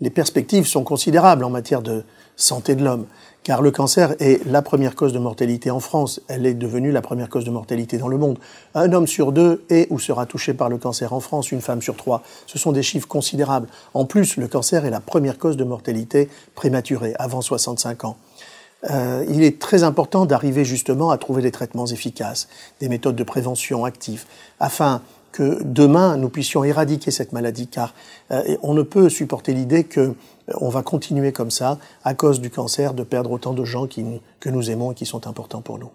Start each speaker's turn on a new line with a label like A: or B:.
A: les perspectives sont considérables en matière de santé de l'homme, car le cancer est la première cause de mortalité en France, elle est devenue la première cause de mortalité dans le monde. Un homme sur deux est ou sera touché par le cancer en France, une femme sur trois. Ce sont des chiffres considérables. En plus, le cancer est la première cause de mortalité prématurée, avant 65 ans. Euh, il est très important d'arriver justement à trouver des traitements efficaces, des méthodes de prévention actives, afin que demain nous puissions éradiquer cette maladie, car euh, on ne peut supporter l'idée que euh, on va continuer comme ça, à cause du cancer, de perdre autant de gens que nous aimons et qui sont importants pour nous.